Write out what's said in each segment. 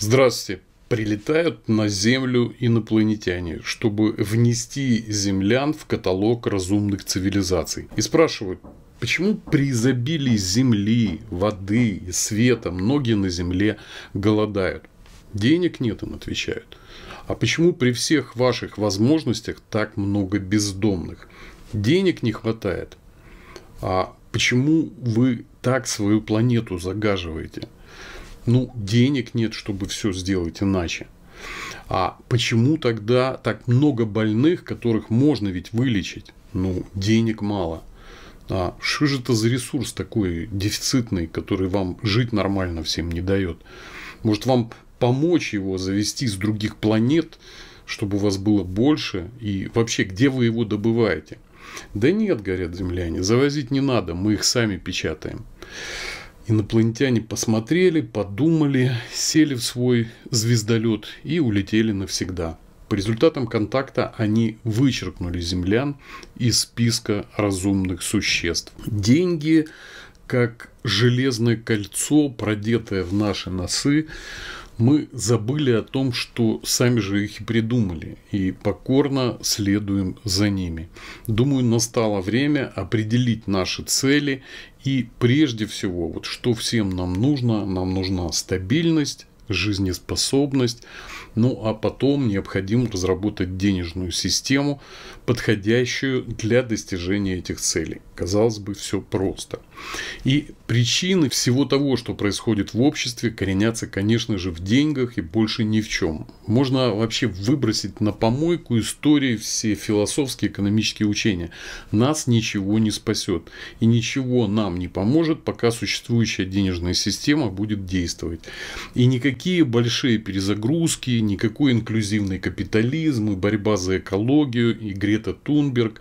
Здравствуйте. Прилетают на Землю инопланетяне, чтобы внести землян в каталог разумных цивилизаций. И спрашивают, Почему при изобилии земли, воды света многие на земле голодают? Денег нет, им отвечают. А почему при всех ваших возможностях так много бездомных? Денег не хватает. А почему вы так свою планету загаживаете? Ну, денег нет, чтобы все сделать иначе. А почему тогда так много больных, которых можно ведь вылечить? Ну, денег мало. А что же это за ресурс такой дефицитный, который вам жить нормально всем не дает? Может, вам помочь его завести с других планет, чтобы у вас было больше? И вообще, где вы его добываете? Да нет, говорят земляне, завозить не надо, мы их сами печатаем. Инопланетяне посмотрели, подумали, сели в свой звездолет и улетели навсегда. По результатам контакта они вычеркнули землян из списка разумных существ. Деньги, как железное кольцо, продетое в наши носы, мы забыли о том, что сами же их и придумали, и покорно следуем за ними. Думаю, настало время определить наши цели и прежде всего, вот что всем нам нужно, нам нужна стабильность, жизнеспособность. Ну а потом необходимо разработать денежную систему, подходящую для достижения этих целей. Казалось бы, все просто. И причины всего того, что происходит в обществе, коренятся, конечно же, в деньгах и больше ни в чем. Можно вообще выбросить на помойку истории все философские экономические учения. Нас ничего не спасет. И ничего нам не поможет, пока существующая денежная система будет действовать. И никакие Никакие большие перезагрузки, никакой инклюзивный капитализм и борьба за экологию, и Грета Тунберг,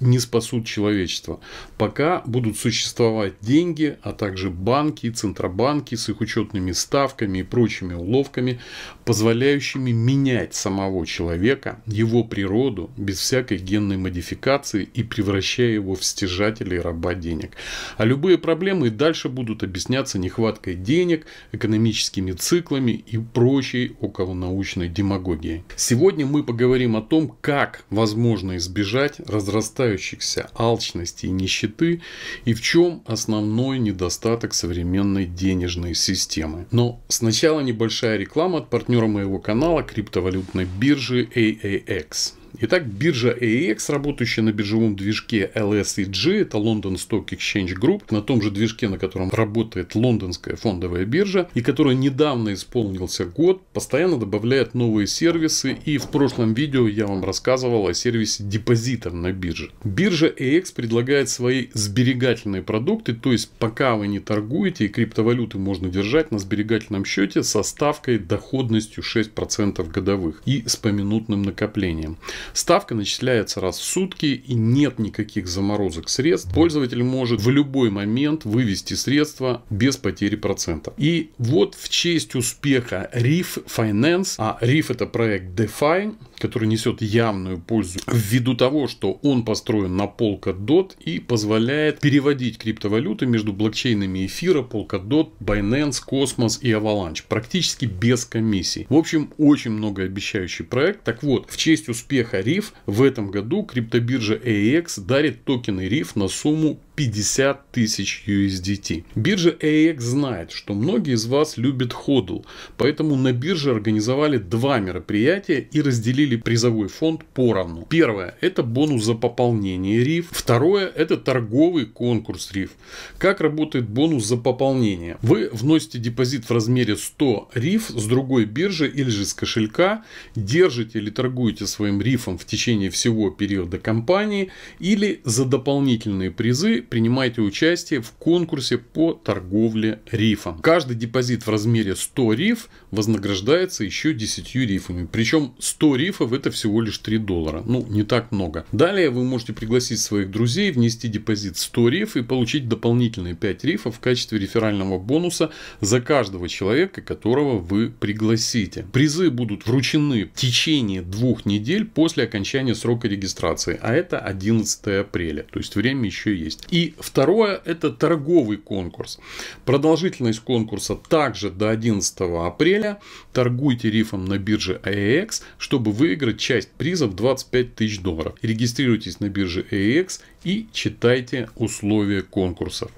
не спасут человечество, пока будут существовать деньги, а также банки, центробанки с их учетными ставками и прочими уловками, позволяющими менять самого человека, его природу, без всякой генной модификации и превращая его в стяжателя и раба денег. А любые проблемы и дальше будут объясняться нехваткой денег, экономическими циклами и прочей околонаучной демагогией. Сегодня мы поговорим о том, как возможно избежать разрастания касающихся алчности и нищеты и в чем основной недостаток современной денежной системы. Но сначала небольшая реклама от партнера моего канала криптовалютной биржи AAX. Итак, биржа AEX, работающая на биржевом движке LSEG, это London Stock Exchange Group, на том же движке, на котором работает лондонская фондовая биржа, и которая недавно исполнился год, постоянно добавляет новые сервисы, и в прошлом видео я вам рассказывал о сервисе депозитов на бирже. Биржа AEX предлагает свои сберегательные продукты, то есть пока вы не торгуете, и криптовалюты можно держать на сберегательном счете со ставкой доходностью 6% годовых и с поминутным накоплением. Ставка начисляется раз в сутки и нет никаких заморозок средств. Пользователь может в любой момент вывести средства без потери процента. И вот в честь успеха Reef Finance, а Reef это проект DeFi, который несет явную пользу ввиду того, что он построен на Polkadot и позволяет переводить криптовалюты между блокчейнами эфира, Polkadot, Binance, Cosmos и Avalanche практически без комиссий. В общем, очень многообещающий проект. Так вот, в честь успеха RIF в этом году криптобиржа AX дарит токены RIF на сумму 50 тысяч USDT. Биржа AX знает, что многие из вас любят ходл, поэтому на бирже организовали два мероприятия и разделили призовой фонд поровну. Первое – это бонус за пополнение риф. Второе – это торговый конкурс риф. Как работает бонус за пополнение? Вы вносите депозит в размере 100 риф с другой биржи или же с кошелька, держите или торгуете своим рифом в течение всего периода кампании или за дополнительные призы Принимайте участие в конкурсе по торговле рифом. Каждый депозит в размере 100 риф вознаграждается еще 10 рифами. Причем 100 рифов это всего лишь 3 доллара. Ну, не так много. Далее вы можете пригласить своих друзей, внести депозит 100 риф и получить дополнительные 5 рифов в качестве реферального бонуса за каждого человека, которого вы пригласите. Призы будут вручены в течение двух недель после окончания срока регистрации, а это 11 апреля. То есть время еще есть. И второе – это торговый конкурс. Продолжительность конкурса также до 11 апреля. Торгуйте рифом на бирже AEX, чтобы выиграть часть призов 25 тысяч долларов. Регистрируйтесь на бирже AEX и читайте условия конкурсов.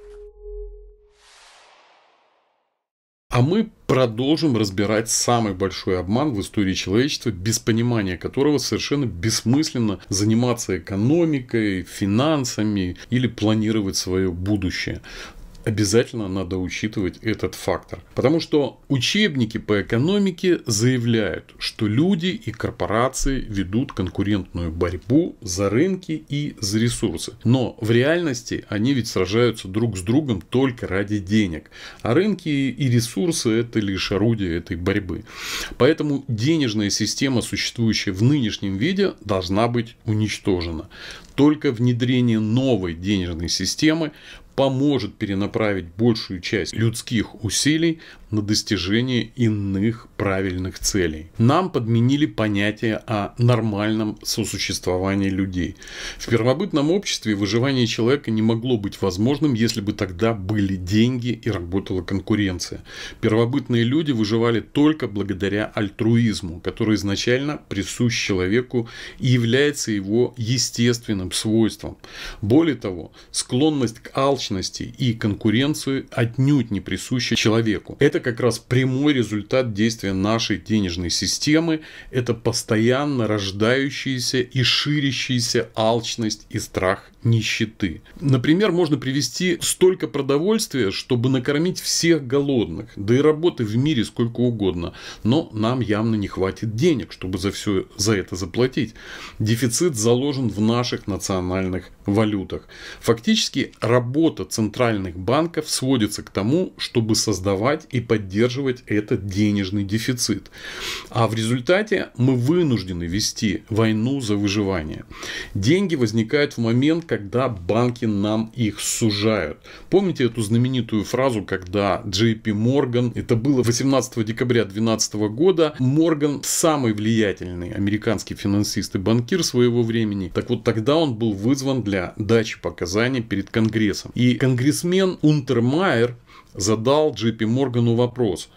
А мы продолжим разбирать самый большой обман в истории человечества, без понимания которого совершенно бессмысленно заниматься экономикой, финансами или планировать свое будущее обязательно надо учитывать этот фактор. Потому что учебники по экономике заявляют, что люди и корпорации ведут конкурентную борьбу за рынки и за ресурсы. Но в реальности они ведь сражаются друг с другом только ради денег. А рынки и ресурсы – это лишь орудие этой борьбы. Поэтому денежная система, существующая в нынешнем виде, должна быть уничтожена. Только внедрение новой денежной системы поможет перенаправить большую часть людских усилий на достижение иных правильных целей. Нам подменили понятие о нормальном сосуществовании людей. В первобытном обществе выживание человека не могло быть возможным, если бы тогда были деньги и работала конкуренция. Первобытные люди выживали только благодаря альтруизму, который изначально присущ человеку и является его естественным свойством. Более того, склонность к алчности и конкуренции отнюдь не присуща человеку. Это это как раз прямой результат действия нашей денежной системы. Это постоянно рождающаяся и ширящаяся алчность и страх нищеты. Например, можно привести столько продовольствия, чтобы накормить всех голодных, да и работы в мире сколько угодно, но нам явно не хватит денег, чтобы за все за это заплатить. Дефицит заложен в наших национальных валютах. Фактически работа центральных банков сводится к тому, чтобы создавать и поддерживать этот денежный дефицит. А в результате мы вынуждены вести войну за выживание. Деньги возникают в момент, когда банки нам их сужают. Помните эту знаменитую фразу, когда JP Morgan, это было 18 декабря 2012 года, Морган самый влиятельный американский финансист и банкир своего времени. Так вот тогда он был вызван для дачи показаний перед Конгрессом. И конгрессмен Унтермайер задал Джипи Моргану вопрос.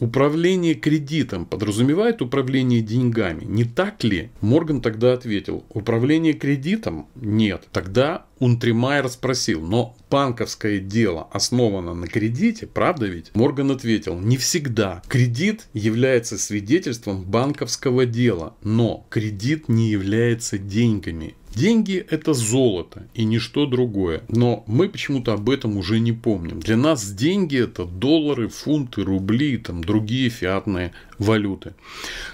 Управление кредитом подразумевает управление деньгами, не так ли? Морган тогда ответил, управление кредитом нет. Тогда Унтримайер спросил, но банковское дело основано на кредите, правда ведь? Морган ответил, не всегда. Кредит является свидетельством банковского дела, но кредит не является деньгами. Деньги – это золото и ничто другое. Но мы почему-то об этом уже не помним. Для нас деньги – это доллары, фунты, рубли, там, другие фиатные валюты.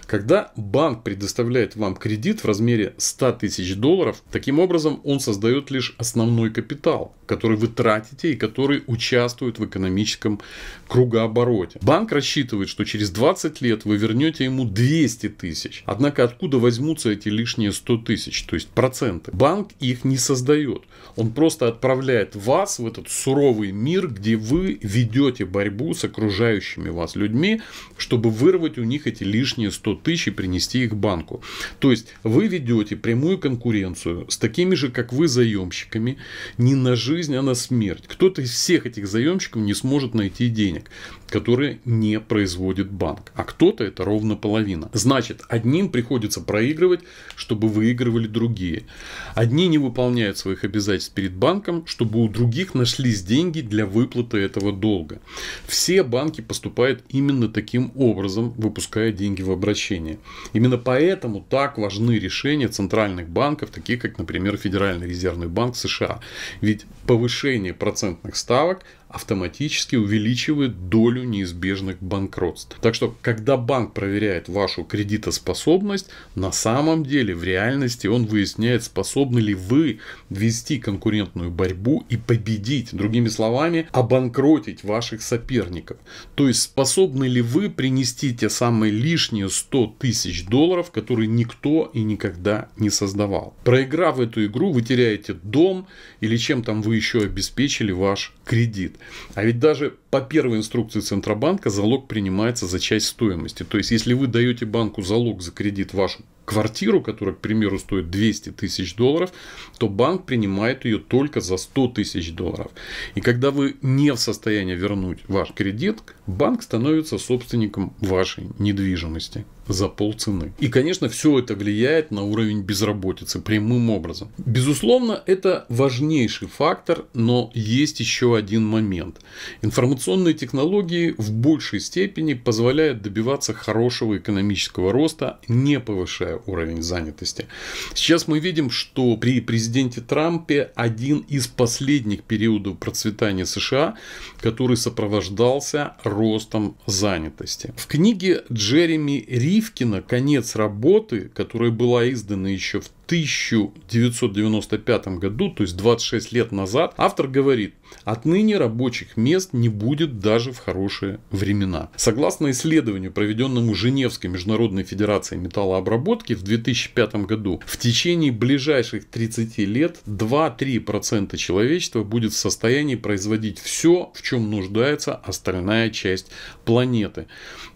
Когда банк предоставляет вам кредит в размере 100 тысяч долларов, таким образом он создает лишь основной капитал, который вы тратите и который участвует в экономическом кругообороте. Банк рассчитывает, что через 20 лет вы вернете ему 200 тысяч. Однако откуда возьмутся эти лишние 100 тысяч, то есть проценты? Банк их не создает. Он просто отправляет вас в этот суровый мир, где вы ведете борьбу с окружающими вас людьми, чтобы вырвать у них эти лишние 100 тысяч и принести их банку. То есть вы ведете прямую конкуренцию с такими же, как вы, заемщиками, не на жизнь, а на смерть. Кто-то из всех этих заемщиков не сможет найти денег. like которые не производит банк. А кто-то это ровно половина. Значит, одним приходится проигрывать, чтобы выигрывали другие. Одни не выполняют своих обязательств перед банком, чтобы у других нашлись деньги для выплаты этого долга. Все банки поступают именно таким образом, выпуская деньги в обращение. Именно поэтому так важны решения центральных банков, таких как, например, Федеральный резервный банк США. Ведь повышение процентных ставок автоматически увеличивает долю избежанию неизбежных банкротств. Так что, когда банк проверяет вашу кредитоспособность, на самом деле в реальности он выясняет, способны ли вы вести конкурентную борьбу и победить, другими словами, обанкротить ваших соперников. То есть, способны ли вы принести те самые лишние 100 тысяч долларов, которые никто и никогда не создавал. Проиграв эту игру, вы теряете дом или чем там вы еще обеспечили ваш кредит. А ведь даже по первой инструкции Центробанка залог принимается за часть стоимости. То есть, если вы даете банку залог за кредит вашу квартиру, которая, к примеру, стоит 200 тысяч долларов, то банк принимает ее только за 100 тысяч долларов. И когда вы не в состоянии вернуть ваш кредит, банк становится собственником вашей недвижимости за полцены. И, конечно, все это влияет на уровень безработицы прямым образом. Безусловно, это важнейший фактор, но есть еще один момент. Информационные технологии в большей степени позволяют добиваться хорошего экономического роста, не повышая уровень занятости. Сейчас мы видим, что при президенте Трампе один из последних периодов процветания США, который сопровождался ростом занятости. В книге Джереми Ривкина «Конец работы», которая была издана еще в 1995 году, то есть 26 лет назад, автор говорит, отныне рабочих мест не будет даже в хорошие времена. Согласно исследованию, проведенному Женевской Международной Федерацией металлообработки в 2005 году, в течение ближайших 30 лет 2-3% человечества будет в состоянии производить все, в чем нуждается остальная часть планеты.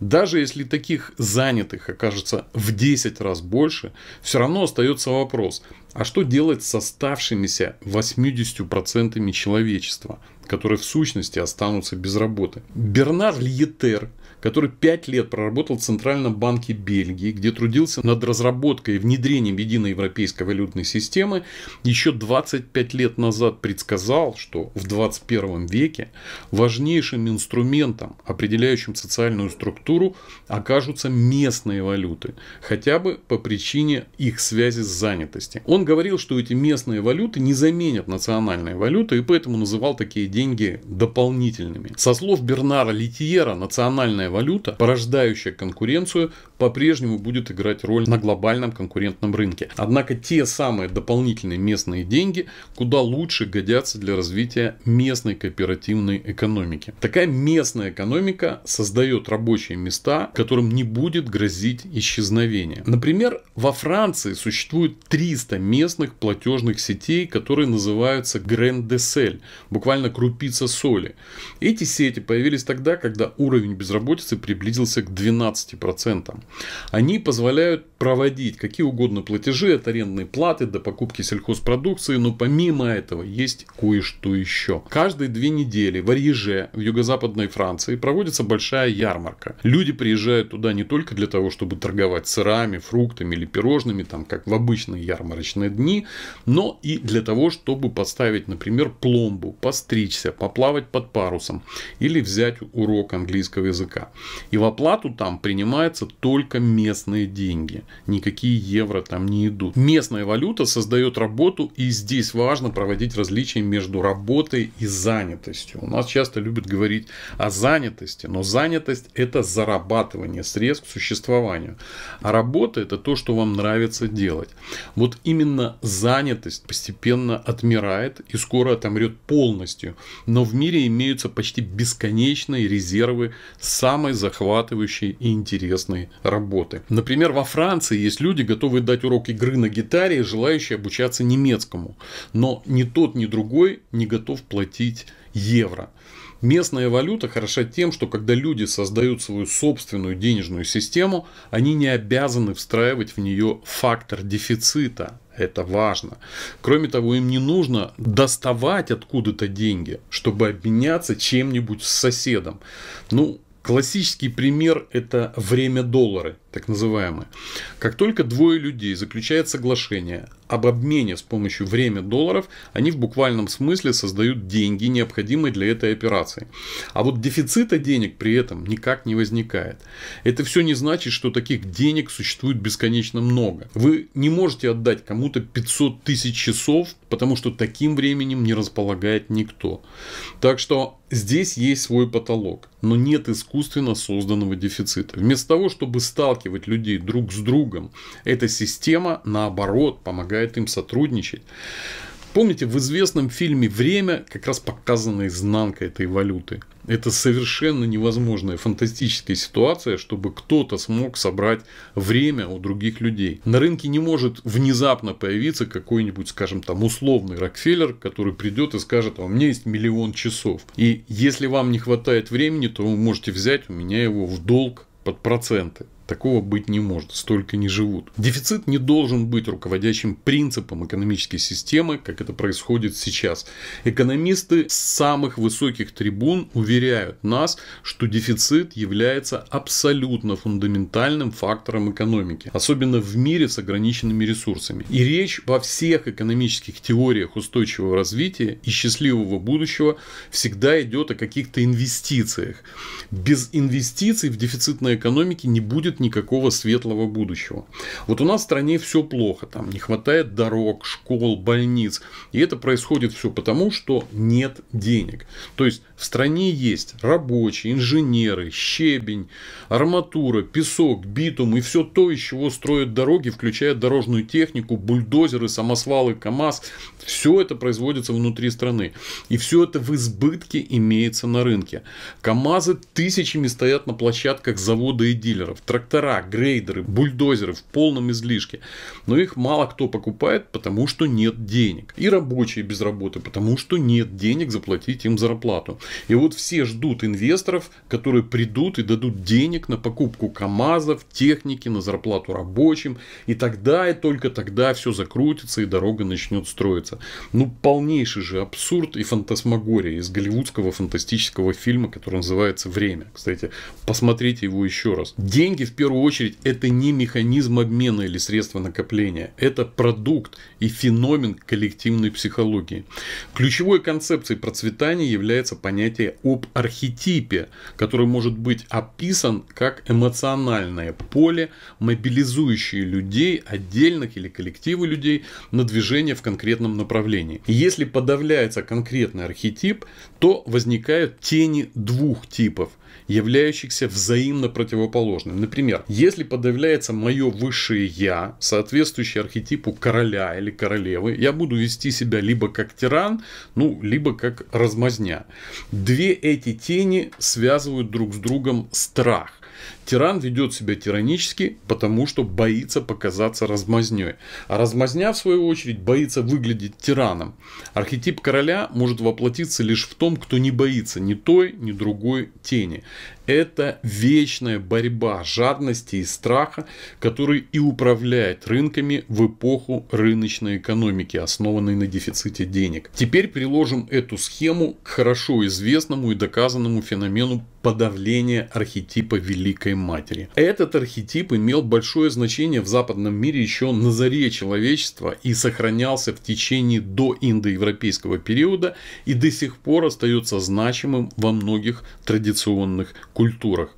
Даже если таких занятых окажется в 10 раз больше, все равно остается вопрос, а что делать с оставшимися 80% человечества, которые в сущности останутся без работы? Бернар Льетер который пять лет проработал в Центральном банке Бельгии, где трудился над разработкой и внедрением единой европейской валютной системы, еще 25 лет назад предсказал, что в 21 веке важнейшим инструментом, определяющим социальную структуру, окажутся местные валюты, хотя бы по причине их связи с занятостью. Он говорил, что эти местные валюты не заменят национальные валюты и поэтому называл такие деньги дополнительными. Со слов Бернара Литьера, национальная единая валюта, порождающая конкуренцию, по-прежнему будет играть роль на глобальном конкурентном рынке. Однако те самые дополнительные местные деньги куда лучше годятся для развития местной кооперативной экономики. Такая местная экономика создает рабочие места, которым не будет грозить исчезновение. Например, во Франции существует 300 местных платежных сетей, которые называются Grand Deselь, буквально крупица соли. Эти сети появились тогда, когда уровень безработицы безработицы приблизился к 12%. Они позволяют проводить какие угодно платежи от арендной платы до покупки сельхозпродукции, но помимо этого есть кое-что еще. Каждые две недели в Арьеже, в юго-западной Франции, проводится большая ярмарка. Люди приезжают туда не только для того, чтобы торговать сырами, фруктами или пирожными, там, как в обычные ярмарочные дни, но и для того, чтобы поставить, например, пломбу, постричься, поплавать под парусом или взять урок английского языка. И в оплату там принимаются только местные деньги. Никакие евро там не идут. Местная валюта создает работу, и здесь важно проводить различия между работой и занятостью. У нас часто любят говорить о занятости, но занятость – это зарабатывание средств к существованию. А работа – это то, что вам нравится делать. Вот именно занятость постепенно отмирает и скоро отомрет полностью. Но в мире имеются почти бесконечные резервы сам самой захватывающей и интересной работы. Например, во Франции есть люди, готовые дать урок игры на гитаре желающие обучаться немецкому. Но ни тот, ни другой не готов платить евро. Местная валюта хороша тем, что когда люди создают свою собственную денежную систему, они не обязаны встраивать в нее фактор дефицита. Это важно. Кроме того, им не нужно доставать откуда-то деньги, чтобы обменяться чем-нибудь с соседом. Ну, Классический пример – это время доллары так называемые. Как только двое людей заключают соглашение об обмене с помощью время долларов, они в буквальном смысле создают деньги, необходимые для этой операции. А вот дефицита денег при этом никак не возникает. Это все не значит, что таких денег существует бесконечно много. Вы не можете отдать кому-то 500 тысяч часов, потому что таким временем не располагает никто. Так что здесь есть свой потолок, но нет искусственно созданного дефицита. Вместо того, чтобы сталкиваться сталкивать людей друг с другом. Эта система, наоборот, помогает им сотрудничать. Помните, в известном фильме «Время» как раз показана изнанка этой валюты. Это совершенно невозможная фантастическая ситуация, чтобы кто-то смог собрать время у других людей. На рынке не может внезапно появиться какой-нибудь, скажем там, условный Рокфеллер, который придет и скажет, «А у меня есть миллион часов. И если вам не хватает времени, то вы можете взять у меня его в долг под проценты. Такого быть не может, столько не живут. Дефицит не должен быть руководящим принципом экономической системы, как это происходит сейчас. Экономисты с самых высоких трибун уверяют нас, что дефицит является абсолютно фундаментальным фактором экономики, особенно в мире с ограниченными ресурсами. И речь во всех экономических теориях устойчивого развития и счастливого будущего всегда идет о каких-то инвестициях. Без инвестиций в дефицитной экономике не будет никакого светлого будущего. Вот у нас в стране все плохо, там не хватает дорог, школ, больниц. И это происходит все потому, что нет денег. То есть в стране есть рабочие, инженеры, щебень, арматура, песок, битум и все то, из чего строят дороги, включая дорожную технику, бульдозеры, самосвалы, КАМАЗ. Все это производится внутри страны. И все это в избытке имеется на рынке. КАМАЗы тысячами стоят на площадках завода и дилеров. Трак трактора, грейдеры, бульдозеры в полном излишке. Но их мало кто покупает, потому что нет денег. И рабочие без работы, потому что нет денег заплатить им зарплату. И вот все ждут инвесторов, которые придут и дадут денег на покупку КАМАЗов, техники, на зарплату рабочим. И тогда и только тогда все закрутится и дорога начнет строиться. Ну, полнейший же абсурд и фантасмагория из голливудского фантастического фильма, который называется «Время». Кстати, посмотрите его еще раз. Деньги в первую очередь это не механизм обмена или средство накопления. Это продукт и феномен коллективной психологии. Ключевой концепцией процветания является понятие об архетипе, который может быть описан как эмоциональное поле, мобилизующее людей, отдельных или коллективы людей на движение в конкретном направлении. Если подавляется конкретный архетип, то возникают тени двух типов являющихся взаимно противоположными. Например, если подавляется мое высшее «я», соответствующее архетипу короля или королевы, я буду вести себя либо как тиран, ну, либо как размазня. Две эти тени связывают друг с другом страх. Тиран ведет себя тиранически, потому что боится показаться размазней. А размазня, в свою очередь, боится выглядеть тираном. Архетип короля может воплотиться лишь в том, кто не боится ни той, ни другой тени. Это вечная борьба жадности и страха, который и управляет рынками в эпоху рыночной экономики, основанной на дефиците денег. Теперь приложим эту схему к хорошо известному и доказанному феномену подавления архетипа великой матери. Этот архетип имел большое значение в западном мире еще на заре человечества и сохранялся в течение до индоевропейского периода и до сих пор остается значимым во многих традиционных культурах.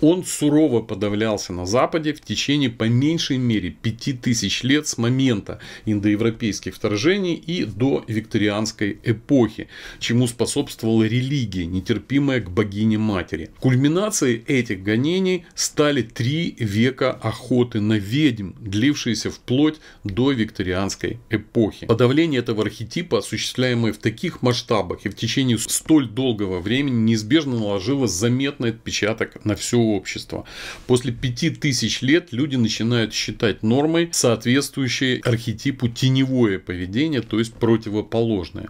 Он сурово подавлялся на Западе в течение по меньшей мере 5000 лет с момента индоевропейских вторжений и до викторианской эпохи, чему способствовала религия, нетерпимая к богине-матери. Кульминацией этих гонений Германии стали три века охоты на ведьм, длившиеся вплоть до викторианской эпохи. Подавление этого архетипа, осуществляемое в таких масштабах и в течение столь долгого времени, неизбежно наложило заметный отпечаток на все общество. После пяти тысяч лет люди начинают считать нормой соответствующие архетипу теневое поведение, то есть противоположное.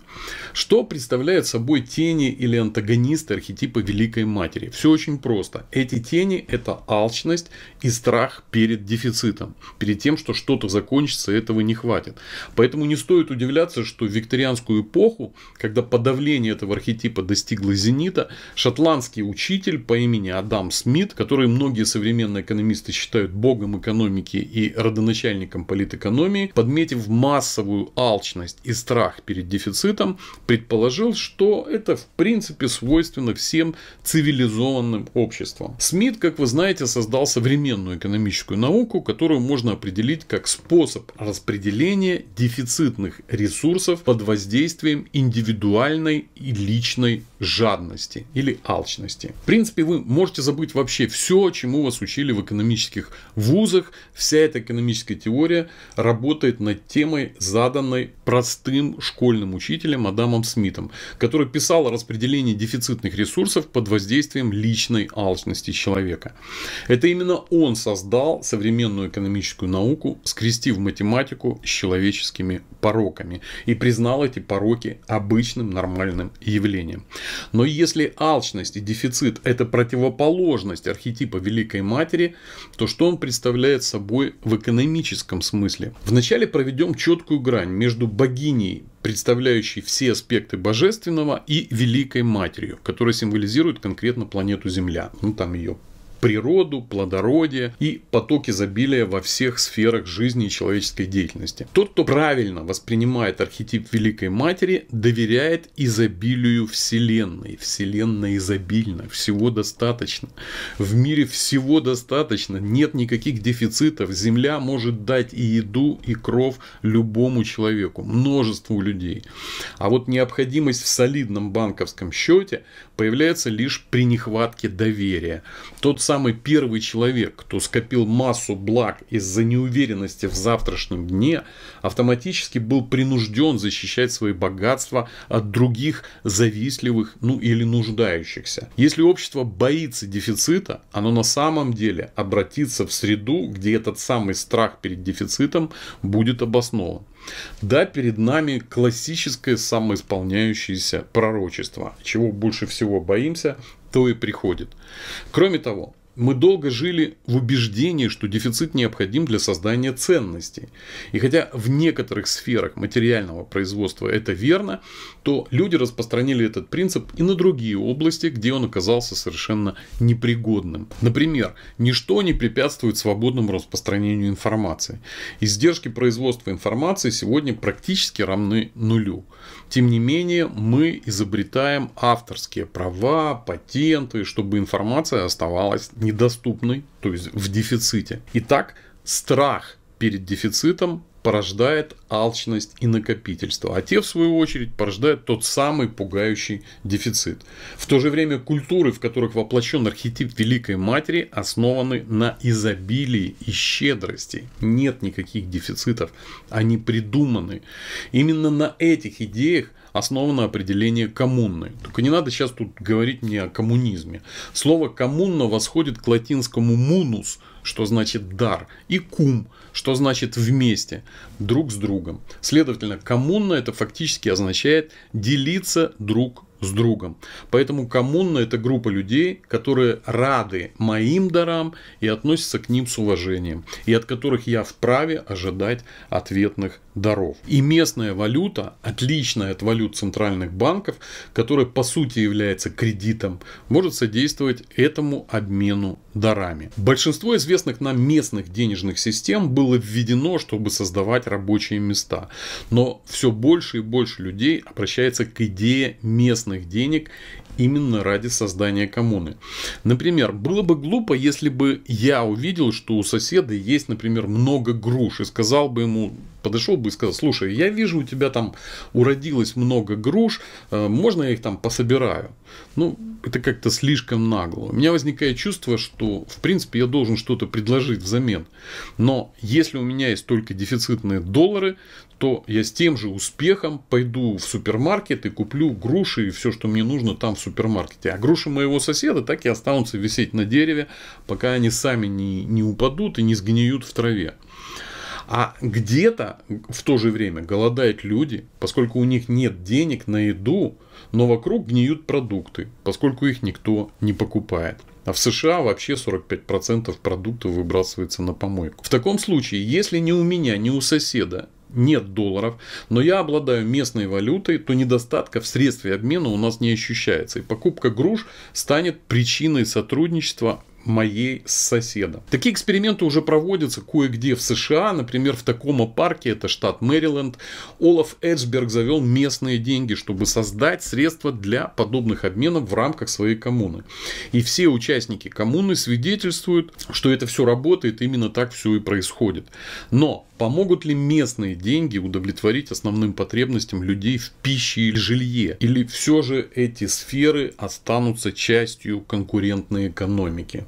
Что представляет собой тени или антагонисты архетипа Великой Матери? Все очень просто. Эти тени это алчность и страх перед дефицитом, перед тем, что что-то закончится, этого не хватит. Поэтому не стоит удивляться, что в викторианскую эпоху, когда подавление этого архетипа достигло зенита, шотландский учитель по имени Адам Смит, который многие современные экономисты считают богом экономики и родоначальником политэкономии, подметив массовую алчность и страх перед дефицитом, предположил, что это в принципе свойственно всем цивилизованным обществам. Смит, как как вы знаете, создал современную экономическую науку, которую можно определить как способ распределения дефицитных ресурсов под воздействием индивидуальной и личной жадности или алчности. В принципе, вы можете забыть вообще все, чему вас учили в экономических вузах. Вся эта экономическая теория работает над темой, заданной простым школьным учителем Адамом Смитом, который писал о распределении дефицитных ресурсов под воздействием личной алчности человека человека. Это именно он создал современную экономическую науку, скрестив математику с человеческими пороками и признал эти пороки обычным нормальным явлением. Но если алчность и дефицит – это противоположность архетипа Великой Матери, то что он представляет собой в экономическом смысле? Вначале проведем четкую грань между богиней, представляющей все аспекты божественного, и Великой Матерью, которая символизирует конкретно планету Земля, ну там ее природу, плодородие и поток изобилия во всех сферах жизни и человеческой деятельности. Тот, кто правильно воспринимает архетип Великой Матери, доверяет изобилию Вселенной. Вселенная изобильна, всего достаточно. В мире всего достаточно, нет никаких дефицитов. Земля может дать и еду, и кров любому человеку, множеству людей. А вот необходимость в солидном банковском счете появляется лишь при нехватке доверия. Тот самый самый первый человек, кто скопил массу благ из-за неуверенности в завтрашнем дне, автоматически был принужден защищать свои богатства от других завистливых ну или нуждающихся. Если общество боится дефицита, оно на самом деле обратится в среду, где этот самый страх перед дефицитом будет обоснован. Да, перед нами классическое самоисполняющееся пророчество. Чего больше всего боимся, то и приходит. Кроме того, мы долго жили в убеждении, что дефицит необходим для создания ценностей. И хотя в некоторых сферах материального производства это верно, то люди распространили этот принцип и на другие области, где он оказался совершенно непригодным. Например, ничто не препятствует свободному распространению информации. Издержки производства информации сегодня практически равны нулю. Тем не менее, мы изобретаем авторские права, патенты, чтобы информация оставалась недоступной, то есть в дефиците. Итак, страх перед дефицитом порождает алчность и накопительство, а те, в свою очередь, порождают тот самый пугающий дефицит. В то же время культуры, в которых воплощен архетип Великой Матери, основаны на изобилии и щедрости. Нет никаких дефицитов, они придуманы. Именно на этих идеях основано определение коммуны. Только не надо сейчас тут говорить мне о коммунизме. Слово коммуна восходит к латинскому «мунус», что значит дар, и кум, что значит вместе, друг с другом. Следовательно, коммунно это фактически означает делиться друг с другом. Поэтому коммунно это группа людей, которые рады моим дарам и относятся к ним с уважением, и от которых я вправе ожидать ответных даров. И местная валюта, отличная от валют центральных банков, которая по сути является кредитом, может содействовать этому обмену дарами. Большинство известных нам местных денежных систем было введено, чтобы создавать рабочие места. Но все больше и больше людей обращается к идее местных денег именно ради создания коммуны. Например, было бы глупо, если бы я увидел, что у соседа есть, например, много груш, и сказал бы ему, подошел бы и сказал, слушай, я вижу, у тебя там уродилось много груш, э, можно я их там пособираю? Ну, это как-то слишком нагло. У меня возникает чувство, что, в принципе, я должен что-то предложить взамен. Но если у меня есть только дефицитные доллары, то я с тем же успехом пойду в супермаркет и куплю груши и все, что мне нужно там в супермаркете. А груши моего соседа так и останутся висеть на дереве, пока они сами не, не упадут и не сгниют в траве. А где-то в то же время голодают люди, поскольку у них нет денег на еду, но вокруг гниют продукты, поскольку их никто не покупает. А в США вообще 45% продуктов выбрасывается на помойку. В таком случае, если ни у меня, ни у соседа нет долларов, но я обладаю местной валютой, то недостатка в средстве обмена у нас не ощущается. И покупка груш станет причиной сотрудничества моей с соседом. Такие эксперименты уже проводятся кое-где в США, например, в Такома парке, это штат Мэриленд. Олаф Эджберг завел местные деньги, чтобы создать средства для подобных обменов в рамках своей коммуны. И все участники коммуны свидетельствуют, что это все работает, именно так все и происходит. Но Помогут ли местные деньги удовлетворить основным потребностям людей в пище или жилье? Или все же эти сферы останутся частью конкурентной экономики?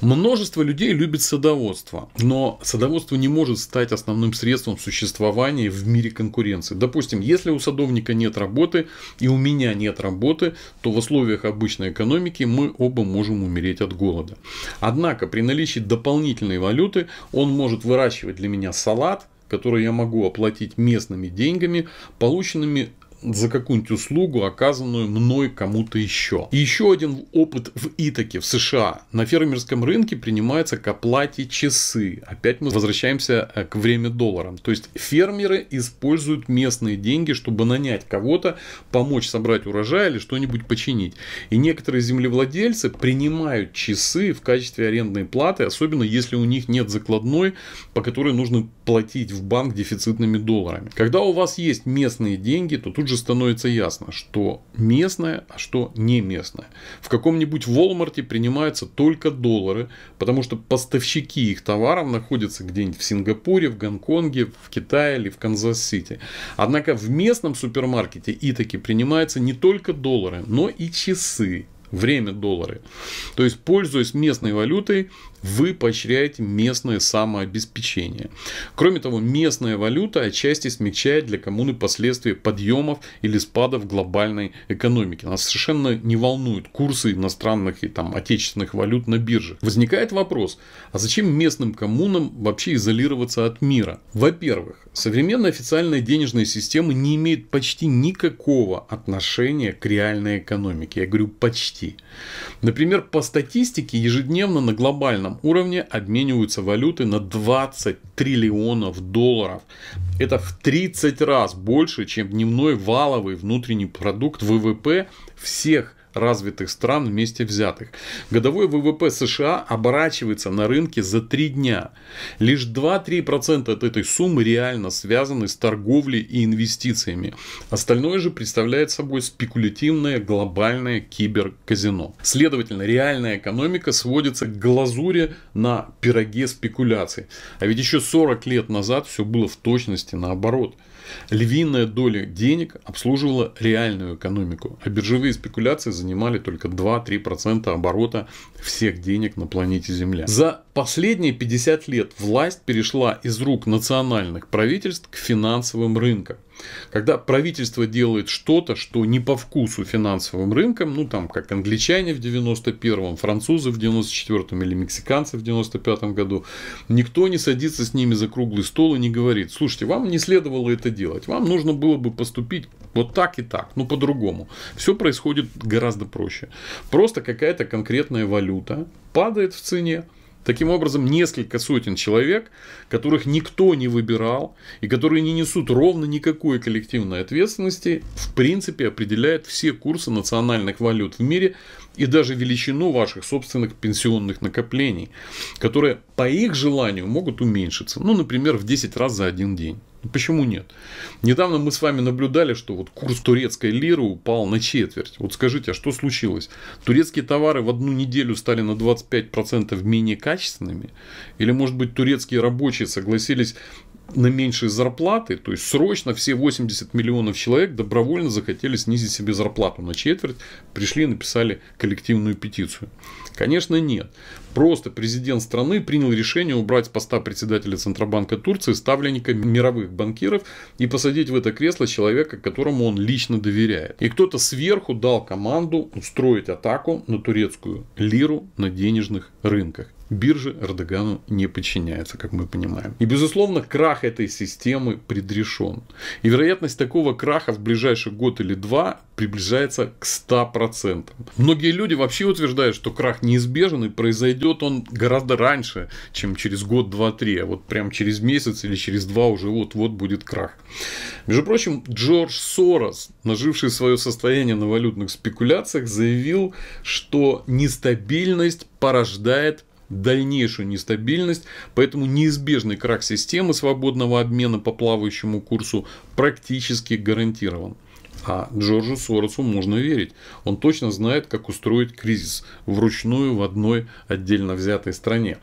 Множество людей любит садоводство, но садоводство не может стать основным средством существования в мире конкуренции. Допустим, если у садовника нет работы и у меня нет работы, то в условиях обычной экономики мы оба можем умереть от голода. Однако при наличии дополнительной валюты он может выращивать для меня салат, который я могу оплатить местными деньгами, полученными за какую-нибудь услугу, оказанную мной кому-то еще. И еще один опыт в Итаке, в США. На фермерском рынке принимаются к оплате часы. Опять мы возвращаемся э, к время долларам. То есть фермеры используют местные деньги, чтобы нанять кого-то, помочь собрать урожай или что-нибудь починить. И некоторые землевладельцы принимают часы в качестве арендной платы, особенно если у них нет закладной, по которой нужно платить в банк дефицитными долларами. Когда у вас есть местные деньги, то тут же становится ясно, что местное, а что не местное. В каком-нибудь Волмарте принимаются только доллары, потому что поставщики их товаров находятся где-нибудь в Сингапуре, в Гонконге, в Китае или в Канзас-Сити. Однако в местном супермаркете и таки принимаются не только доллары, но и часы, время доллары. То есть, пользуясь местной валютой, вы поощряете местное самообеспечение. Кроме того, местная валюта отчасти смягчает для коммуны последствия подъемов или спадов глобальной экономики. Нас совершенно не волнуют курсы иностранных и там, отечественных валют на бирже. Возникает вопрос, а зачем местным коммунам вообще изолироваться от мира? Во-первых, Современная официальная денежная система не имеет почти никакого отношения к реальной экономике. Я говорю почти. Например, по статистике ежедневно на глобальном уровне обмениваются валюты на 20 триллионов долларов. Это в 30 раз больше, чем дневной валовый внутренний продукт ВВП всех развитых стран вместе взятых. Годовой ВВП США оборачивается на рынке за три дня. Лишь 2-3% от этой суммы реально связаны с торговлей и инвестициями. Остальное же представляет собой спекулятивное глобальное киберказино. Следовательно, реальная экономика сводится к глазуре на пироге спекуляций. А ведь еще 40 лет назад все было в точности наоборот – Львиная доля денег обслуживала реальную экономику, а биржевые спекуляции занимали только 2-3% оборота всех денег на планете Земля. За последние 50 лет власть перешла из рук национальных правительств к финансовым рынкам. Когда правительство делает что-то, что не по вкусу финансовым рынкам, ну там как англичане в 91-м, французы в 94-м или мексиканцы в 95-м году, никто не садится с ними за круглый стол и не говорит, слушайте, вам не следовало это делать, вам нужно было бы поступить вот так и так, но ну, по-другому. Все происходит гораздо проще. Просто какая-то конкретная валюта падает в цене, Таким образом, несколько сотен человек, которых никто не выбирал и которые не несут ровно никакой коллективной ответственности, в принципе определяют все курсы национальных валют в мире и даже величину ваших собственных пенсионных накоплений, которые по их желанию могут уменьшиться, ну, например, в 10 раз за один день. Ну, почему нет? Недавно мы с вами наблюдали, что вот курс турецкой лиры упал на четверть. Вот скажите, а что случилось? Турецкие товары в одну неделю стали на 25% менее качественными? Или, может быть, турецкие рабочие согласились на меньшие зарплаты, то есть срочно все 80 миллионов человек добровольно захотели снизить себе зарплату на четверть, пришли и написали коллективную петицию. Конечно, нет. Просто президент страны принял решение убрать с поста председателя Центробанка Турции ставленника мировых банкиров и посадить в это кресло человека, которому он лично доверяет. И кто-то сверху дал команду устроить атаку на турецкую лиру на денежных рынках биржи Эрдогану не подчиняется, как мы понимаем. И, безусловно, крах этой системы предрешен. И вероятность такого краха в ближайший год или два приближается к 100%. Многие люди вообще утверждают, что крах неизбежен и произойдет он гораздо раньше, чем через год, два, три. А вот прям через месяц или через два уже вот-вот будет крах. Между прочим, Джордж Сорос, наживший свое состояние на валютных спекуляциях, заявил, что нестабильность порождает дальнейшую нестабильность, поэтому неизбежный крах системы свободного обмена по плавающему курсу практически гарантирован. А Джорджу Соросу можно верить. Он точно знает, как устроить кризис вручную в одной отдельно взятой стране.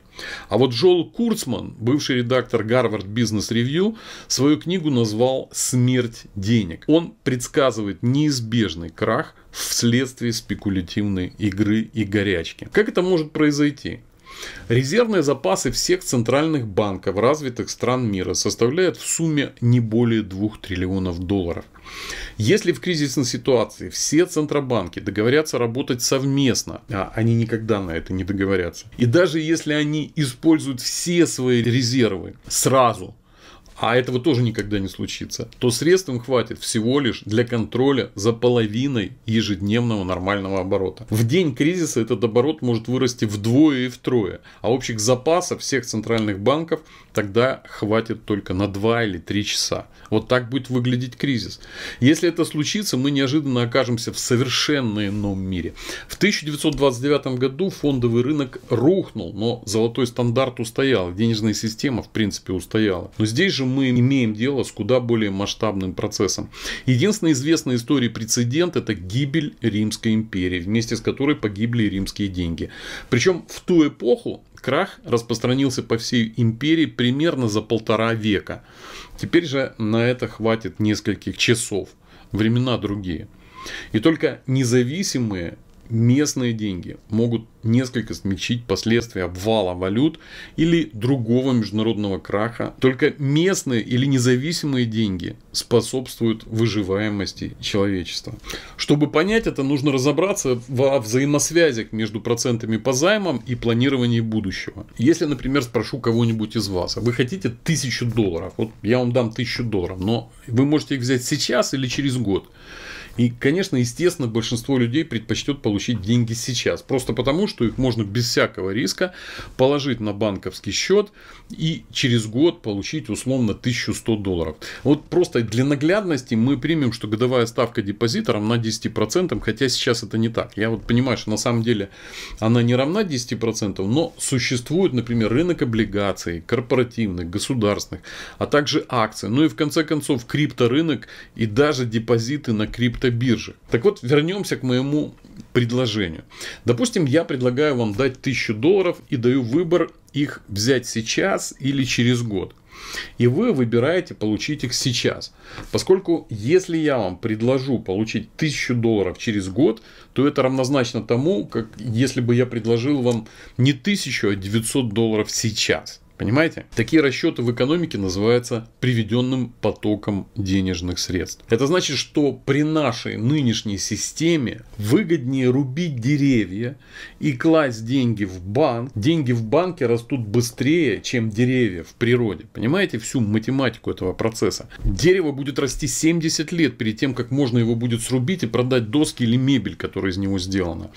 А вот Джоэл Курцман, бывший редактор Гарвард Бизнес Ревью, свою книгу назвал «Смерть денег». Он предсказывает неизбежный крах вследствие спекулятивной игры и горячки. Как это может произойти? Резервные запасы всех центральных банков развитых стран мира составляют в сумме не более 2 триллионов долларов. Если в кризисной ситуации все центробанки договорятся работать совместно, а они никогда на это не договорятся, и даже если они используют все свои резервы сразу – а этого тоже никогда не случится, то средств им хватит всего лишь для контроля за половиной ежедневного нормального оборота. В день кризиса этот оборот может вырасти вдвое и втрое, а общих запасов всех центральных банков тогда хватит только на 2 или 3 часа. Вот так будет выглядеть кризис. Если это случится, мы неожиданно окажемся в совершенно ином мире. В 1929 году фондовый рынок рухнул, но золотой стандарт устоял, денежная система в принципе устояла. Но здесь же мы имеем дело с куда более масштабным процессом. Единственная известная истории прецедент – это гибель Римской империи, вместе с которой погибли римские деньги. Причем в ту эпоху крах распространился по всей империи примерно за полтора века. Теперь же на это хватит нескольких часов. Времена другие. И только независимые местные деньги могут несколько смягчить последствия обвала валют или другого международного краха. Только местные или независимые деньги способствуют выживаемости человечества. Чтобы понять это, нужно разобраться во взаимосвязях между процентами по займам и планированием будущего. Если, например, спрошу кого-нибудь из вас, а вы хотите тысячу долларов, вот я вам дам тысячу долларов, но вы можете их взять сейчас или через год. И, конечно, естественно, большинство людей предпочтет получить деньги сейчас. Просто потому, что их можно без всякого риска положить на банковский счет и через год получить условно 1100 долларов. Вот просто для наглядности мы примем, что годовая ставка депозитором на 10%, хотя сейчас это не так. Я вот понимаю, что на самом деле она не равна 10%, но существует, например, рынок облигаций, корпоративных, государственных, а также акции, Ну и в конце концов крипторынок и даже депозиты на крипто криптобирже. Так вот, вернемся к моему предложению. Допустим, я предлагаю вам дать 1000 долларов и даю выбор их взять сейчас или через год. И вы выбираете получить их сейчас. Поскольку если я вам предложу получить 1000 долларов через год, то это равнозначно тому, как если бы я предложил вам не 1000, а 900 долларов сейчас. Понимаете? Такие расчеты в экономике называются приведенным потоком денежных средств. Это значит, что при нашей нынешней системе выгоднее рубить деревья и класть деньги в банк. Деньги в банке растут быстрее, чем деревья в природе. Понимаете всю математику этого процесса? Дерево будет расти 70 лет перед тем, как можно его будет срубить и продать доски или мебель, которая из него сделана.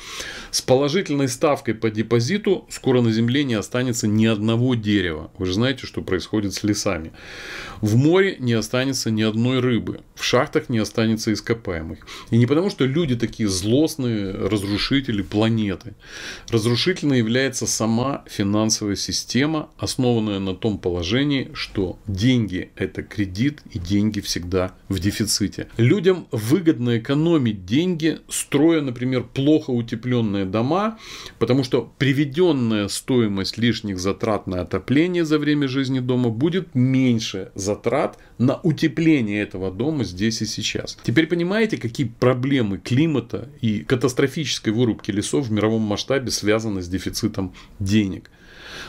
С положительной ставкой по депозиту скоро на земле не останется ни одного дерева налево. Вы же знаете, что происходит с лесами. В море не останется ни одной рыбы. В шахтах не останется ископаемых. И не потому, что люди такие злостные разрушители планеты. Разрушительной является сама финансовая система, основанная на том положении, что деньги – это кредит, и деньги всегда в дефиците. Людям выгодно экономить деньги, строя, например, плохо утепленные дома, потому что приведенная стоимость лишних затрат на отопление отопление за время жизни дома, будет меньше затрат на утепление этого дома здесь и сейчас. Теперь понимаете, какие проблемы климата и катастрофической вырубки лесов в мировом масштабе связаны с дефицитом денег.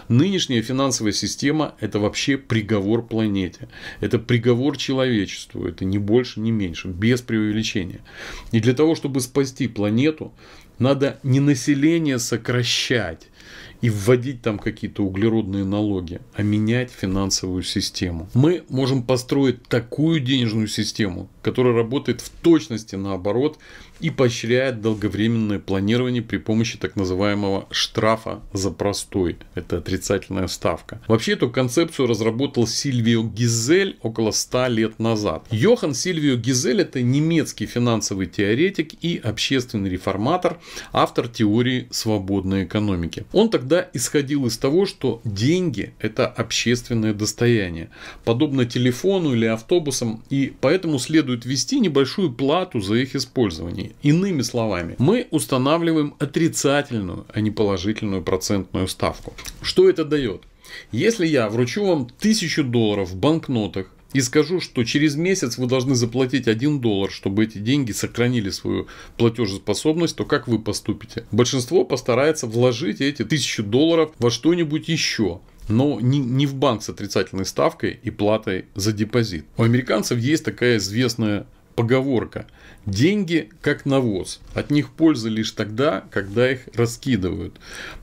Нынешняя финансовая система – это вообще приговор планете. Это приговор человечеству. Это не больше, не меньше. Без преувеличения. И для того, чтобы спасти планету, надо не население сокращать, и вводить там какие-то углеродные налоги, а менять финансовую систему. Мы можем построить такую денежную систему, которая работает в точности наоборот и поощряет долговременное планирование при помощи так называемого штрафа за простой. Это отрицательная ставка. Вообще эту концепцию разработал Сильвио Гизель около 100 лет назад. Йохан Сильвио Гизель это немецкий финансовый теоретик и общественный реформатор, автор теории свободной экономики. Он тогда исходил из того, что деньги это общественное достояние, подобно телефону или автобусам, и поэтому следует ввести небольшую плату за их использование времени. Иными словами, мы устанавливаем отрицательную, а не положительную процентную ставку. Что это дает? Если я вручу вам 1000 долларов в банкнотах, и скажу, что через месяц вы должны заплатить 1 доллар, чтобы эти деньги сохранили свою платежеспособность, то как вы поступите? Большинство постарается вложить эти 1000 долларов во что-нибудь еще но не, не в банк с отрицательной ставкой и платой за депозит. У американцев есть такая известная поговорка «деньги как навоз, от них польза лишь тогда, когда их раскидывают».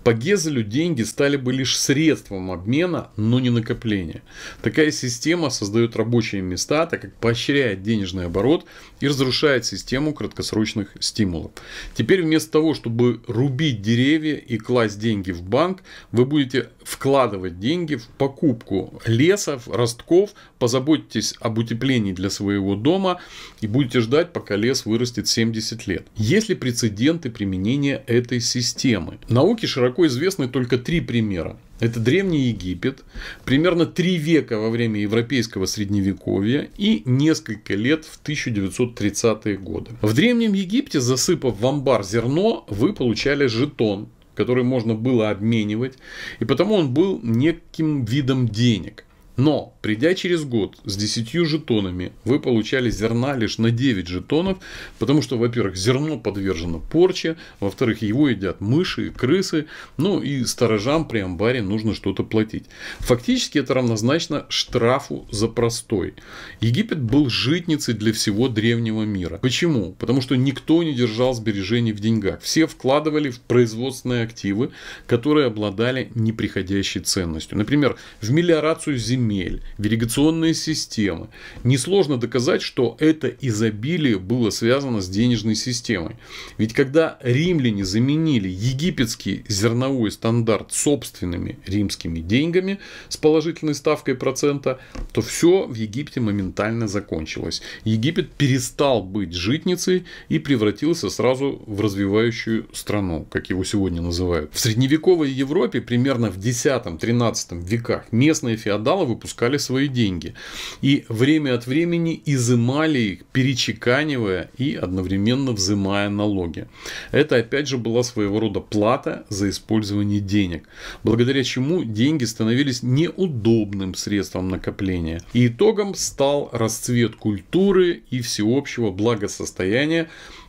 По Гезелю деньги стали бы лишь средством обмена, но не накопления. Такая система создает рабочие места, так как поощряет денежный оборот и разрушает систему краткосрочных стимулов. Теперь вместо того, чтобы рубить деревья и класть деньги в банк, вы будете вкладывать деньги в покупку лесов, ростков, позаботьтесь об утеплении для своего дома и будете ждать, пока лес вырастет 70 лет. Есть ли прецеденты применения этой системы? В науке широко известны только три примера. Это Древний Египет, примерно три века во время европейского средневековья и несколько лет в 1930-е годы. В Древнем Египте, засыпав в амбар зерно, вы получали жетон, который можно было обменивать, и потому он был неким видом денег. Но, придя через год с 10 жетонами, вы получали зерна лишь на 9 жетонов, потому что, во-первых, зерно подвержено порче, во-вторых, его едят мыши, крысы, ну и сторожам при амбаре нужно что-то платить. Фактически это равнозначно штрафу за простой. Египет был житницей для всего древнего мира. Почему? Потому что никто не держал сбережений в деньгах. Все вкладывали в производственные активы, которые обладали неприходящей ценностью. Например, в мелиорацию земли земель, ирригационные системы. Несложно доказать, что это изобилие было связано с денежной системой. Ведь когда римляне заменили египетский зерновой стандарт собственными римскими деньгами с положительной ставкой процента, то все в Египте моментально закончилось. Египет перестал быть житницей и превратился сразу в развивающую страну, как его сегодня называют. В средневековой Европе примерно в 10-13 веках местные феодалы выпускали свои деньги. И время от времени изымали их, перечеканивая и одновременно взимая налоги. Это опять же была своего рода плата за использование денег, благодаря чему деньги становились неудобным средством накопления. И итогом стал расцвет культуры и всеобщего благосостояния,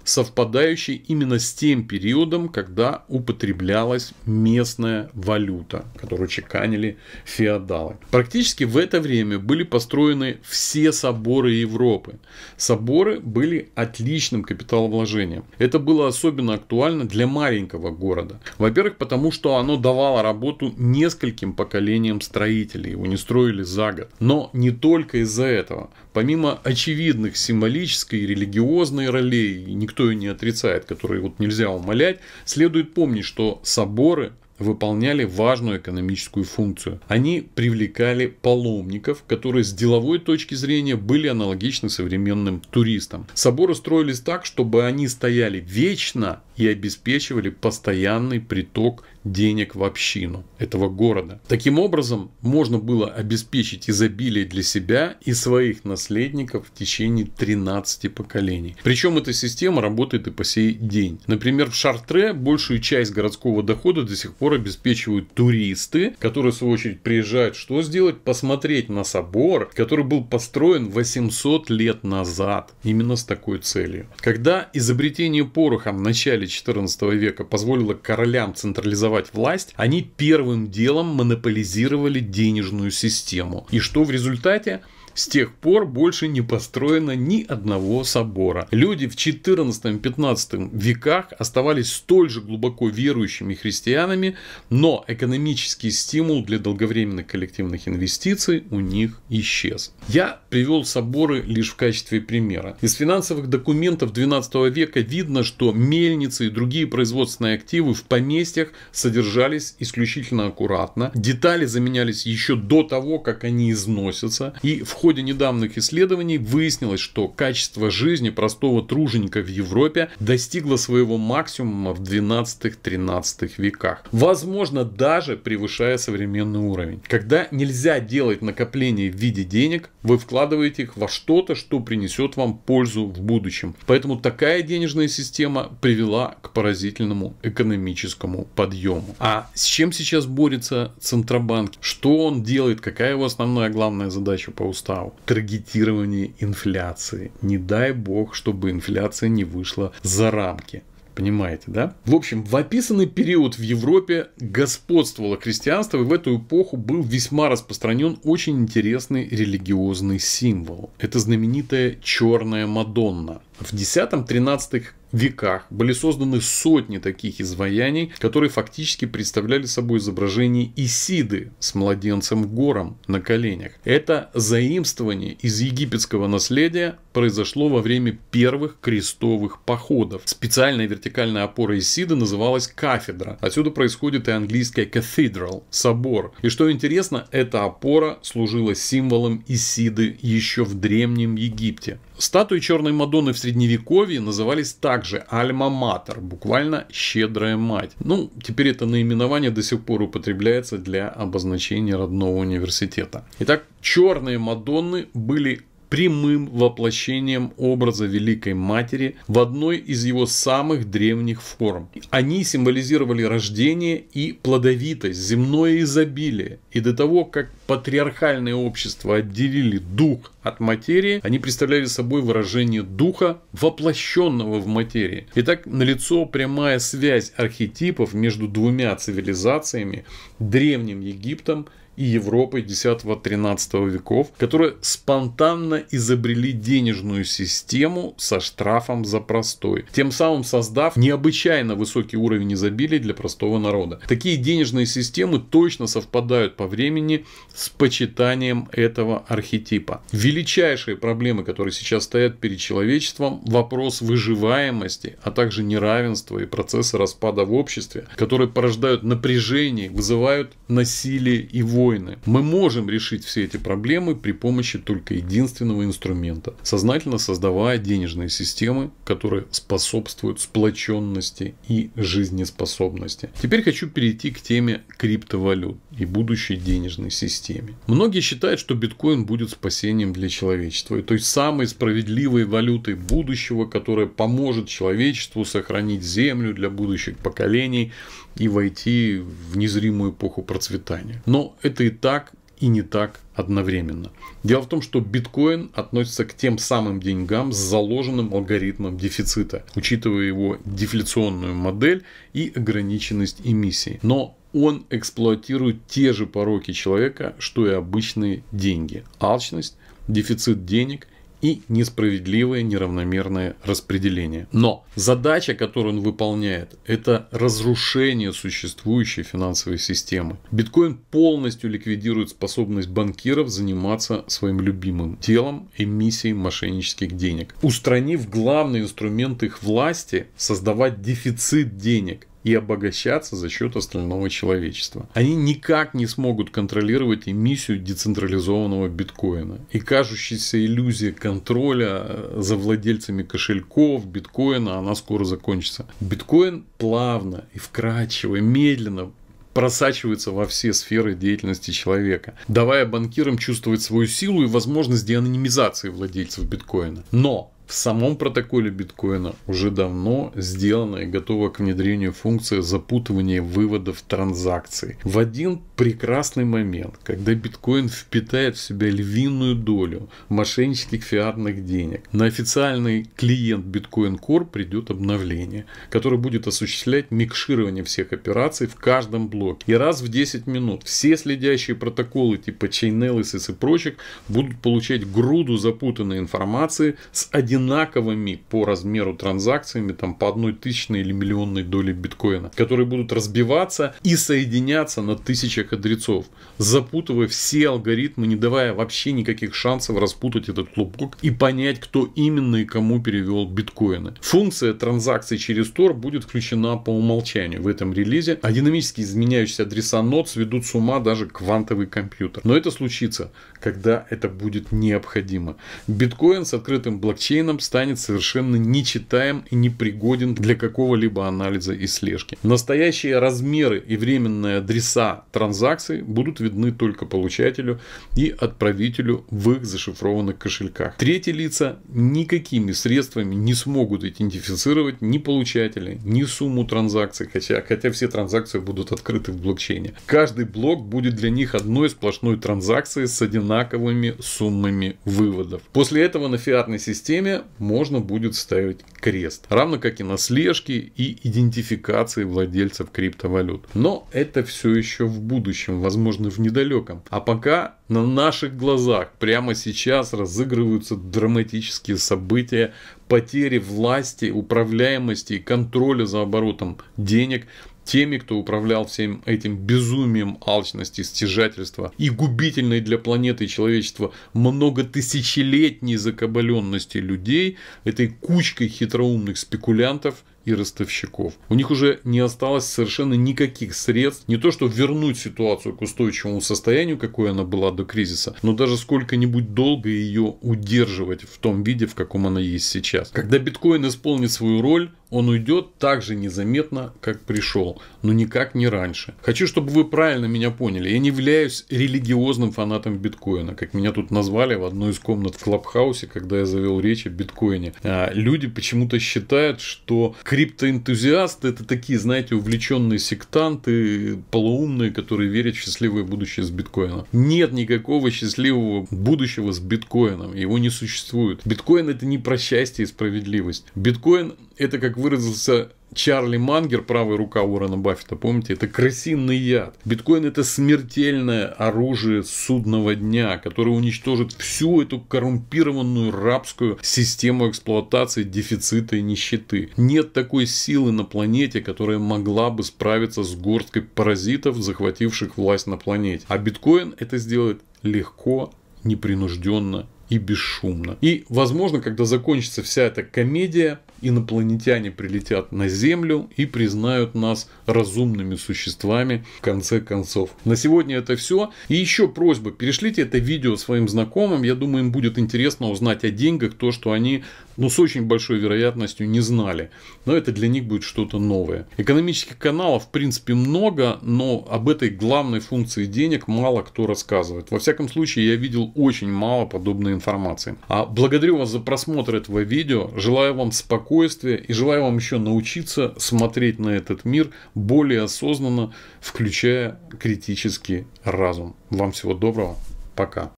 совпадающий именно с тем периодом, когда употреблялась местная валюта, которую чеканили феодалы. Практически в это время были построены все соборы Европы. Соборы были отличным капиталовложением. Это было особенно актуально для маленького города. Во-первых, потому что оно давало работу нескольким поколениям строителей. Его не строили за год. Но не только из-за этого. Помимо очевидных символической и религиозной ролей, никто никто и не отрицает, которые вот нельзя умолять, следует помнить, что соборы выполняли важную экономическую функцию. Они привлекали паломников, которые с деловой точки зрения были аналогичны современным туристам. Соборы строились так, чтобы они стояли вечно и обеспечивали постоянный приток денег в общину этого города. Таким образом, можно было обеспечить изобилие для себя и своих наследников в течение 13 поколений. Причем эта система работает и по сей день. Например, в Шартре большую часть городского дохода до сих пор обеспечивают туристы, которые в свою очередь приезжают что сделать? Посмотреть на собор, который был построен 800 лет назад именно с такой целью. Когда изобретение пороха в начале 14 века позволило королям централизовать образовать власть, они первым делом монополизировали денежную систему. И что в результате? С тех пор больше не построено ни одного собора. Люди в 14-15 веках оставались столь же глубоко верующими христианами, но экономический стимул для долговременных коллективных инвестиций у них исчез. Я привел соборы лишь в качестве примера. Из финансовых документов 12 века видно, что мельницы и другие производственные активы в поместьях содержались исключительно аккуратно. Детали заменялись еще до того, как они износятся. И в ходе ходе недавних исследований выяснилось, что качество жизни простого труженика в Европе достигло своего максимума в 12-13 веках. Возможно, даже превышая современный уровень. Когда нельзя делать накопления в виде денег, вы вкладываете их во что-то, что принесет вам пользу в будущем. Поэтому такая денежная система привела к поразительному экономическому подъему. А с чем сейчас борется Центробанк? Что он делает? Какая его основная главная задача по уставу? состав, таргетирование инфляции. Не дай бог, чтобы инфляция не вышла за рамки. Понимаете, да? В общем, в описанный период в Европе господствовало христианство, и в эту эпоху был весьма распространен очень интересный религиозный символ. Это знаменитая черная Мадонна. В 10-13 веках были созданы сотни таких изваяний, которые фактически представляли собой изображение Исиды с младенцем Гором на коленях. Это заимствование из египетского наследия произошло во время первых крестовых походов. Специальная вертикальная опора Исида называлась кафедра. Отсюда происходит и английское cathedral – собор. И что интересно, эта опора служила символом Исиды еще в Древнем Египте. Статуи Черной Мадонны в Средневековье назывались также Альма-Матер, буквально «щедрая мать». Ну, теперь это наименование до сих пор употребляется для обозначения родного университета. Итак, Черные Мадонны были прямым воплощением образа Великой Матери в одной из его самых древних форм. Они символизировали рождение и плодовитость, земное изобилие. И до того, как патриархальное общество отделили дух от материи, они представляли собой выражение духа, воплощенного в материи. Итак, налицо прямая связь архетипов между двумя цивилизациями, Древним Египтом и Европой X-XIII веков, которые спонтанно изобрели денежную систему со штрафом за простой, тем самым создав необычайно высокий уровень изобилия для простого народа. Такие денежные системы точно совпадают по времени с почитанием этого архетипа. Величайшие проблемы, которые сейчас стоят перед человечеством, вопрос выживаемости, а также неравенства и процессы распада в обществе, которые порождают напряжение, вызывают насилие и войны войны. Мы можем решить все эти проблемы при помощи только единственного инструмента, сознательно создавая денежные системы, которые способствуют сплоченности и жизнеспособности. Теперь хочу перейти к теме криптовалют и будущей денежной системе. Многие считают, что биткоин будет спасением для человечества и той самой справедливой валютой будущего, которая поможет человечеству сохранить землю для будущих поколений, и войти в незримую эпоху процветания. Но это и так, и не так одновременно. Дело в том, что биткоин относится к тем самым деньгам с заложенным алгоритмом дефицита, учитывая его дефляционную модель и ограниченность эмиссии. Но он эксплуатирует те же пороки человека, что и обычные деньги. Алчность, дефицит денег – и несправедливое неравномерное распределение. Но задача, которую он выполняет, это разрушение существующей финансовой системы. Биткоин полностью ликвидирует способность банкиров заниматься своим любимым делом – эмиссией мошеннических денег, устранив главный инструмент их власти – создавать дефицит денег, и обогащаться за счет остального человечества. Они никак не смогут контролировать эмиссию децентрализованного биткоина. И кажущаяся иллюзия контроля э, за владельцами кошельков биткоина, она скоро закончится. Биткоин плавно и вкрадчиво, медленно просачивается во все сферы деятельности человека, давая банкирам чувствовать свою силу и возможность деанонимизации владельцев биткоина. Но в самом протоколе биткоина уже давно сделана и готова к внедрению функция запутывания выводов транзакций. В один прекрасный момент, когда биткоин впитает в себя львиную долю мошеннических фиатных денег. На официальный клиент Bitcoin Core придет обновление, которое будет осуществлять микширование всех операций в каждом блоке. И раз в 10 минут все следящие протоколы типа Chainalysis и прочих будут получать груду запутанной информации с одинаковыми по размеру транзакциями там по одной тысячной или миллионной доли биткоина, которые будут разбиваться и соединяться на тысячах этих адрецов, запутывая все алгоритмы, не давая вообще никаких шансов распутать этот клубок и понять, кто именно и кому перевел биткоины. Функция транзакций через Tor будет включена по умолчанию в этом релизе, а динамически изменяющиеся адреса нот сведут с ума даже квантовый компьютер. Но это случится, когда это будет необходимо. Биткоин с открытым блокчейном станет совершенно нечитаем и непригоден для какого-либо анализа и слежки. Настоящие размеры и временные адреса транзакций Транзакции будут видны только получателю и отправителю в их зашифрованных кошельках. Третьи лица никакими средствами не смогут идентифицировать ни получателя, ни сумму транзакций, хотя, хотя все транзакции будут открыты в блокчейне. Каждый блок будет для них одной сплошной транзакцией с одинаковыми суммами выводов. После этого на фиатной системе можно будет ставить крест, равно как и на слежке и идентификации владельцев криптовалют. Но это все еще в будущем будущем, возможно, в недалеком. А пока на наших глазах прямо сейчас разыгрываются драматические события потери власти, управляемости и контроля за оборотом денег теми, кто управлял всем этим безумием алчности, стяжательства и губительной для планеты и человечества многотысячелетней закабаленности людей, этой кучкой хитроумных спекулянтов и ростовщиков. У них уже не осталось совершенно никаких средств, не то что вернуть ситуацию к устойчивому состоянию, какой она была до кризиса, но даже сколько-нибудь долго ее удерживать в том виде, в каком она есть сейчас. Когда биткоин исполнит свою роль, он уйдет так же незаметно, как пришел, но никак не раньше. Хочу, чтобы вы правильно меня поняли. Я не являюсь религиозным фанатом биткоина, как меня тут назвали в одной из комнат в Клабхаусе, когда я завел речь о биткоине. А люди почему-то считают, что криптоэнтузиасты это такие, знаете, увлеченные сектанты, полуумные, которые верят в счастливое будущее с биткоином. Нет никакого счастливого будущего с биткоином, его не существует. Биткоин это не про счастье и справедливость. Биткоин это, как выразился Чарли Мангер, правая рука Уоррена Баффета, помните, это крысиный яд. Биткоин – это смертельное оружие судного дня, которое уничтожит всю эту коррумпированную рабскую систему эксплуатации дефицита и нищеты. Нет такой силы на планете, которая могла бы справиться с горсткой паразитов, захвативших власть на планете. А биткоин это сделает легко, непринужденно и бесшумно. И, возможно, когда закончится вся эта комедия, инопланетяне прилетят на Землю и признают нас разумными существами в конце концов. На сегодня это все. И еще просьба, перешлите это видео своим знакомым. Я думаю, им будет интересно узнать о деньгах то, что они ну, с очень большой вероятностью не знали. Но это для них будет что-то новое. Экономических каналов, в принципе, много, но об этой главной функции денег мало кто рассказывает. Во всяком случае, я видел очень мало подобной информации. А благодарю вас за просмотр этого видео. Желаю вам спокойно спокойствия и желаю вам еще научиться смотреть на этот мир более осознанно, включая критический разум. Вам всего доброго. Пока.